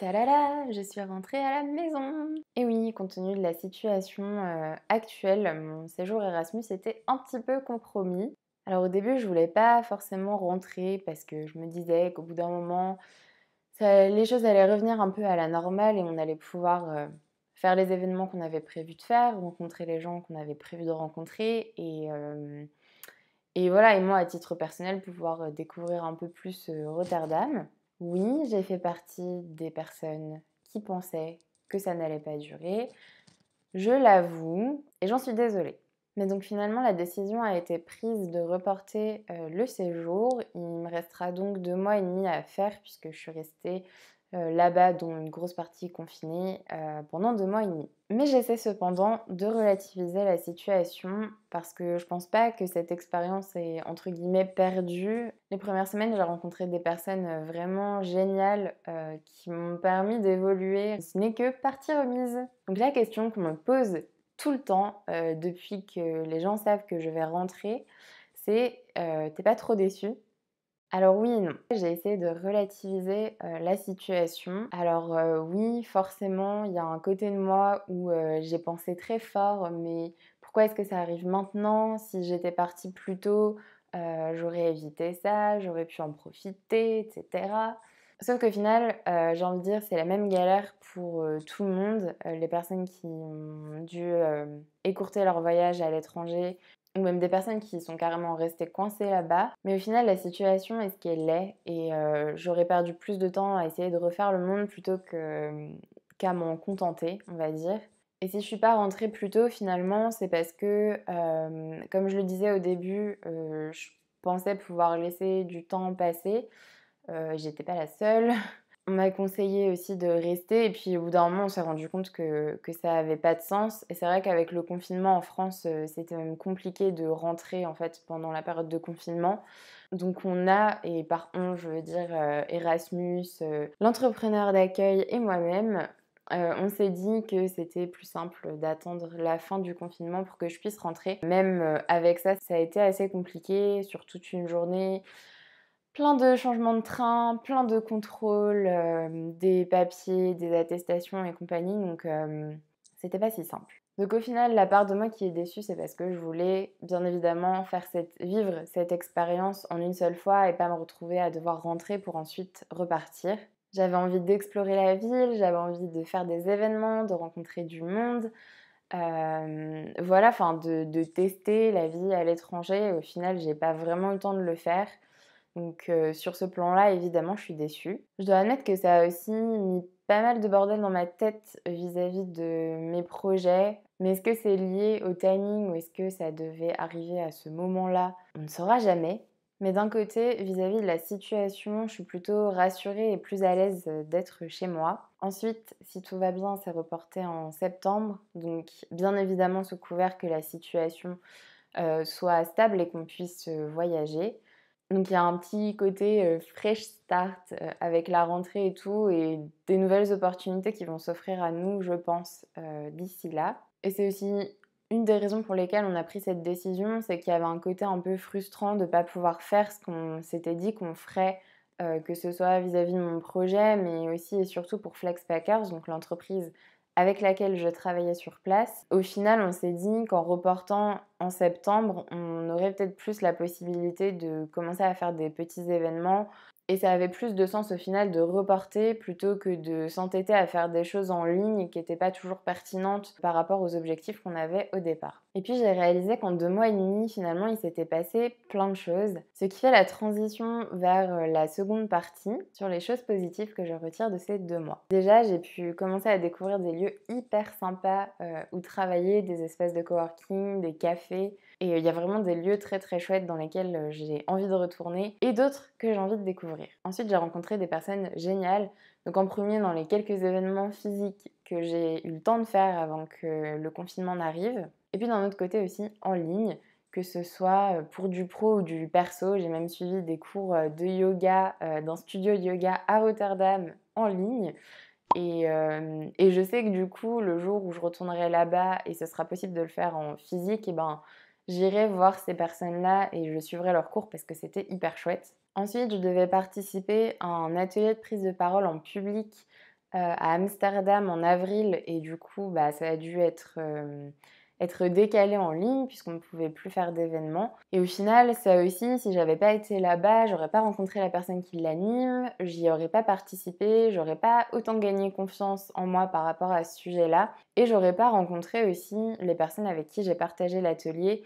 Talala, je suis rentrée à la maison. Et oui, compte tenu de la situation euh, actuelle, mon séjour Erasmus était un petit peu compromis. Alors au début, je voulais pas forcément rentrer parce que je me disais qu'au bout d'un moment, les choses allaient revenir un peu à la normale et on allait pouvoir euh, faire les événements qu'on avait prévu de faire, rencontrer les gens qu'on avait prévu de rencontrer et euh, voilà, et moi à titre personnel pouvoir découvrir un peu plus Rotterdam. Oui, j'ai fait partie des personnes qui pensaient que ça n'allait pas durer. Je l'avoue et j'en suis désolée. Mais donc finalement, la décision a été prise de reporter euh, le séjour. Il me restera donc deux mois et demi à faire puisque je suis restée euh, là-bas, dont une grosse partie confinée, euh, pendant deux mois et demi. Mais j'essaie cependant de relativiser la situation parce que je pense pas que cette expérience est entre guillemets perdue. Les premières semaines, j'ai rencontré des personnes euh, vraiment géniales euh, qui m'ont permis d'évoluer. Ce n'est que partie remise. Donc la question qu'on me pose tout le temps euh, depuis que les gens savent que je vais rentrer, c'est t'es pas trop déçu alors oui non. J'ai essayé de relativiser euh, la situation. Alors euh, oui, forcément, il y a un côté de moi où euh, j'ai pensé très fort, mais pourquoi est-ce que ça arrive maintenant Si j'étais partie plus tôt, j'aurais évité ça, j'aurais pu en profiter, etc. Sauf qu'au final, j'ai envie de dire, c'est la même galère pour tout le monde. les personnes qui ont dû écourter leur voyage à l'étranger, ou même des personnes qui sont carrément restées coincées là-bas. Mais au final, la situation est ce qu'elle est, et euh, j'aurais perdu plus de temps à essayer de refaire le monde plutôt qu'à m'en contenter, on va dire. Et si je suis pas rentrée plus tôt, finalement, c'est parce que, euh, comme je le disais au début, euh, je pensais pouvoir laisser du temps passer. J'étais pas la seule. On m'a conseillé aussi de rester et puis au bout d'un moment on s'est rendu compte que, ça n'avait pas de sens. Et c'est vrai qu'avec le confinement en France, euh, c'était même compliqué de rentrer en fait pendant la période de confinement. Donc on a, et par on je veux dire euh, Erasmus, euh, l'entrepreneur d'accueil et moi-même, on s'est dit que c'était plus simple d'attendre la fin du confinement pour que je puisse rentrer. Même avec ça, ça a été assez compliqué sur toute une journée plein de changements de train, plein de contrôles, euh, des papiers, des attestations et compagnie. Donc, euh, c'était pas si simple. Donc, au final, la part de moi qui est déçue, c'est parce que je voulais bien évidemment faire vivre cette expérience en une seule fois et pas me retrouver à devoir rentrer pour ensuite repartir. J'avais envie d'explorer la ville, j'avais envie de faire des événements, de rencontrer du monde, euh, voilà, enfin de, tester la vie à l'étranger. Au final, j'ai pas vraiment le temps de le faire. Donc euh, sur ce plan-là, évidemment, je suis déçue. Je dois admettre que ça a aussi mis pas mal de bordel dans ma tête vis-à-vis de mes projets. Mais est-ce que c'est lié au timing ou est-ce que ça devait arriver à ce moment-là On ne saura jamais. Mais d'un côté, vis-à-vis de la situation, je suis plutôt rassurée et plus à l'aise d'être chez moi. Ensuite, si tout va bien, c'est reporté en septembre. Donc, bien évidemment, sous couvert que la situation euh, soit stable et qu'on puisse euh, voyager. Donc il y a un petit côté euh, fresh start euh, avec la rentrée et tout et des nouvelles opportunités qui vont s'offrir à nous, je pense, euh, d'ici là. Et c'est aussi une des raisons pour lesquelles on a pris cette décision, c'est qu'il y avait un côté un peu frustrant de ne pas pouvoir faire ce qu'on s'était dit qu'on ferait, que ce soit vis-à-vis -vis de mon projet, mais aussi et surtout pour Flex Packers, donc l'entreprise avec laquelle je travaillais sur place. Au final, on s'est dit qu'en reportant en septembre, on aurait peut-être plus la possibilité de commencer à faire des petits événements. Et ça avait plus de sens au final de reporter plutôt que de s'entêter à faire des choses en ligne qui n'étaient pas toujours pertinentes par rapport aux objectifs qu'on avait au départ. Et puis j'ai réalisé qu'en deux mois et demi, finalement, il s'était passé plein de choses. Ce qui fait la transition vers euh, la seconde partie sur les choses positives que je retire de ces deux mois. Déjà, j'ai pu commencer à découvrir des lieux hyper sympas euh, où travailler, des espaces de coworking, des cafés. Et euh, il y a vraiment des lieux très très chouettes dans lesquels j'ai envie de retourner et d'autres que j'ai envie de découvrir. Ensuite, j'ai rencontré des personnes géniales donc en premier, dans les quelques événements physiques que j'ai eu le temps de faire avant que le confinement n'arrive. Et puis d'un autre côté aussi, en ligne, que ce soit euh, pour du pro ou du perso. J'ai même suivi des cours euh, de yoga dans euh, d'un studio de yoga à Rotterdam en ligne. Et, je sais que du coup, le jour où je retournerai là-bas et ce sera possible de le faire en physique, et eh ben, j'irai voir ces personnes-là et je suivrai leurs cours parce que c'était hyper chouette. Ensuite, je devais participer à un atelier de prise de parole en public euh, à Amsterdam en avril et du coup, bah, ça a dû être, euh, être décalé en ligne puisqu'on ne pouvait plus faire d'événements. Et au final, ça aussi, si j'avais pas été là-bas, j'aurais pas rencontré la personne qui l'anime, j'y aurais pas participé, j'aurais pas autant gagné confiance en moi par rapport à ce sujet-là et j'aurais pas rencontré aussi les personnes avec qui j'ai partagé l'atelier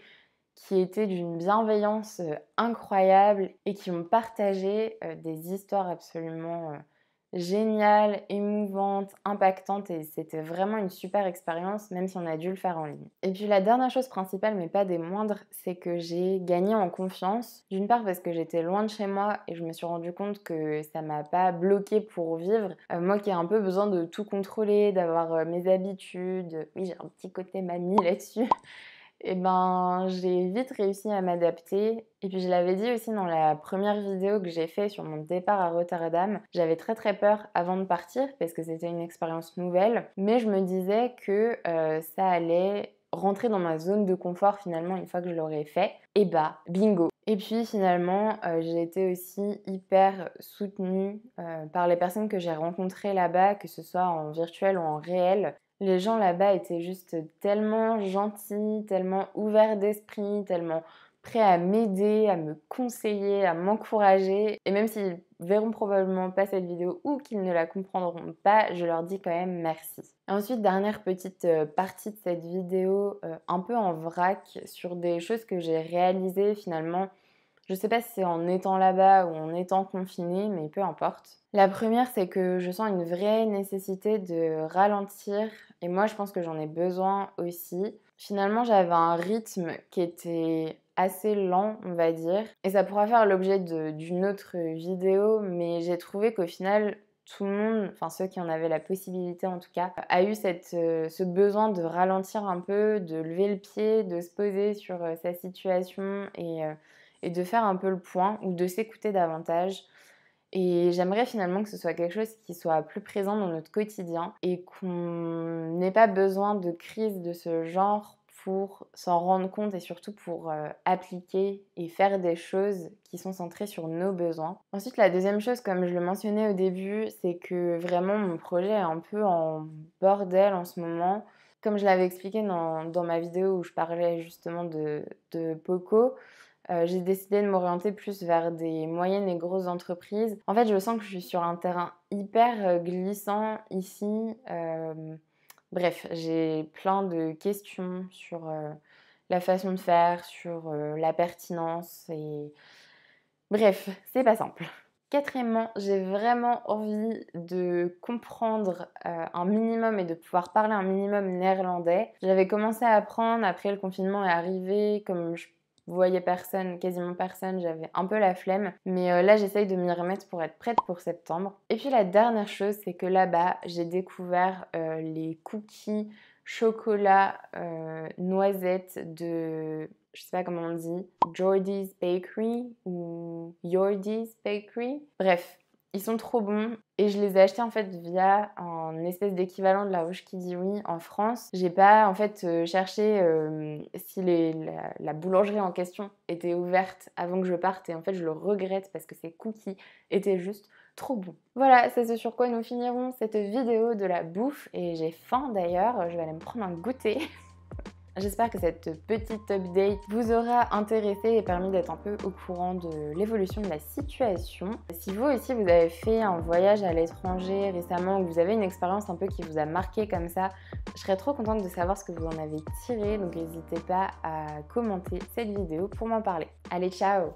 qui étaient d'une bienveillance euh, incroyable et qui ont partagé euh, des histoires absolument euh, géniales, émouvantes, impactantes et c'était vraiment une super expérience même si on a dû le faire en ligne. Et puis la dernière chose principale mais pas des moindres, c'est que j'ai gagné en confiance. D'une part parce que j'étais loin de chez moi et je me suis rendu compte que ça m'a pas bloqué pour vivre. moi qui ai un peu besoin de tout contrôler, d'avoir mes habitudes, oui j'ai un petit côté mamie là-dessus et eh ben j'ai vite réussi à m'adapter. Et puis je l'avais dit aussi dans la première vidéo que j'ai fait sur mon départ à Rotterdam, j'avais très très peur avant de partir parce que c'était une expérience nouvelle, mais je me disais que euh, ça allait rentrer dans ma zone de confort finalement une fois que je l'aurais fait. Et bah bingo. Et puis finalement, euh, j'ai été aussi hyper soutenue euh, par les personnes que j'ai rencontrées là-bas, que ce soit en virtuel ou en réel. Les gens là-bas étaient juste tellement gentils, tellement ouverts d'esprit, tellement prêts à m'aider, à me conseiller, à m'encourager. Et même s'ils verront probablement pas cette vidéo ou qu'ils ne la comprendront pas, je leur dis quand même merci. ensuite, dernière petite euh, partie de cette vidéo, euh, un peu en vrac, sur des choses que j'ai réalisées finalement je sais pas si c'est en étant là-bas ou en étant confiné, mais peu importe. La première, c'est que je sens une vraie nécessité de ralentir et moi, je pense que j'en ai besoin aussi. Finalement, j'avais un rythme qui était assez lent, on va dire, et ça pourra faire l'objet d'une autre vidéo, mais j'ai trouvé qu'au final, tout le monde, enfin ceux qui en avaient la possibilité en tout cas, a eu cette, euh, ce besoin de ralentir un peu, de lever le pied, de se poser sur euh, sa situation et euh, et de faire un peu le point ou de s'écouter davantage. Et j'aimerais finalement que ce soit quelque chose qui soit plus présent dans notre quotidien et qu'on n'ait pas besoin de crises de ce genre pour s'en rendre compte et surtout pour euh, appliquer et faire des choses qui sont centrées sur nos besoins. Ensuite, la deuxième chose, comme je le mentionnais au début, c'est que vraiment mon projet est un peu en bordel en ce moment. Comme je l'avais expliqué dans, ma vidéo où je parlais justement de, de Poco, euh, j'ai décidé de m'orienter plus vers des moyennes et grosses entreprises. En fait, je sens que je suis sur un terrain hyper euh, glissant ici. Euh, bref, j'ai plein de questions sur la façon de faire, sur la pertinence et... Bref, c'est pas simple. Quatrièmement, j'ai vraiment envie de comprendre un minimum et de pouvoir parler un minimum néerlandais. J'avais commencé à apprendre après le confinement est arrivé, comme je voyez personne, quasiment personne, j'avais un peu la flemme. Mais euh, là, j'essaye de m'y remettre pour être prête pour septembre. Et puis la dernière chose, c'est que là-bas, j'ai découvert euh, les cookies chocolat euh, noisettes noisette de, je sais pas comment on dit, Jordi's Bakery ou Jordi's Bakery. Bref, ils sont trop bons et je les ai achetés en fait via un espèce d'équivalent de la roche qui dit oui en France. J'ai pas en fait euh, cherché euh, si les, la, la, boulangerie en question était ouverte avant que je parte et en fait je le regrette parce que ces cookies étaient juste trop bons. Voilà, c'est ce sur quoi nous finirons cette vidéo de la bouffe et j'ai faim d'ailleurs, je vais aller me prendre un goûter. J'espère que cette petite update vous aura intéressé et permis d'être un peu au courant de l'évolution de la situation. Si vous aussi vous avez fait un voyage à l'étranger récemment ou vous avez une expérience un peu qui vous a marqué comme ça, je serais trop contente de savoir ce que vous en avez tiré, donc n'hésitez pas à commenter cette vidéo pour m'en parler. Allez, ciao